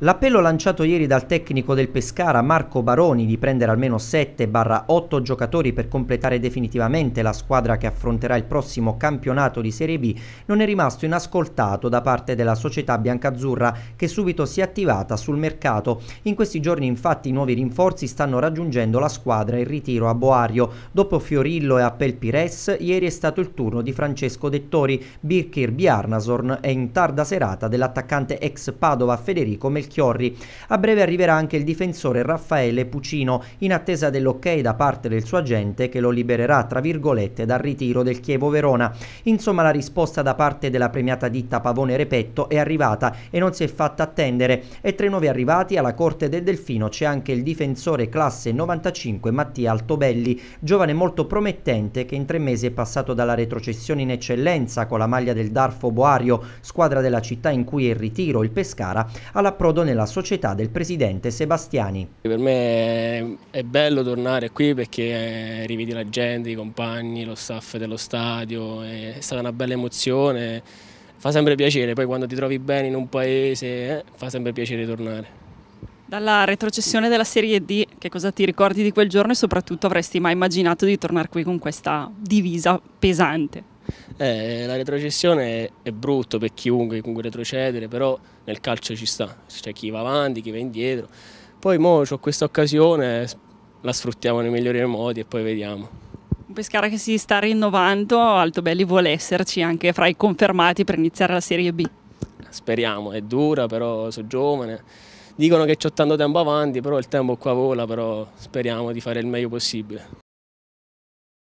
L'appello lanciato ieri dal tecnico del Pescara Marco Baroni di prendere almeno 7-8 giocatori per completare definitivamente la squadra che affronterà il prossimo campionato di Serie B non è rimasto inascoltato da parte della società biancazzurra che subito si è attivata sul mercato. In questi giorni infatti i nuovi rinforzi stanno raggiungendo la squadra in ritiro a Boario. Dopo Fiorillo e Appel Pires ieri è stato il turno di Francesco Dettori, Birkir Bjarnason e in tarda serata dell'attaccante ex Padova Federico Melchior del Chiorri. A breve arriverà anche il difensore Raffaele Pucino in attesa dell'ok da parte del suo agente che lo libererà tra virgolette dal ritiro del Chievo Verona. Insomma la risposta da parte della premiata ditta Pavone Repetto è arrivata e non si è fatta attendere e tra i nuovi arrivati alla corte del Delfino c'è anche il difensore classe 95 Mattia Altobelli, giovane molto promettente che in tre mesi è passato dalla retrocessione in eccellenza con la maglia del Darfo Boario, squadra della città in cui è il ritiro, il Pescara, all'approdo d'accordo nella società del presidente Sebastiani. Per me è bello tornare qui perché eh, rivedi la gente, i compagni, lo staff dello stadio, è stata una bella emozione, fa sempre piacere, poi quando ti trovi bene in un paese eh, fa sempre piacere tornare. Dalla retrocessione della Serie D, che cosa ti ricordi di quel giorno e soprattutto avresti mai immaginato di tornare qui con questa divisa pesante? Eh, la retrocessione è, brutto per chiunque, chiunque retrocedere, però nel calcio ci sta, c'è chi va avanti, chi va indietro. Poi mo ho questa occasione, la sfruttiamo nei migliori modi e poi vediamo. Pescara che si sta rinnovando, Altobelli vuole esserci anche fra i confermati per iniziare la Serie B. Speriamo, è dura però sono giovane, dicono che ho tanto tempo avanti, però il tempo qua vola, però speriamo di fare il meglio possibile.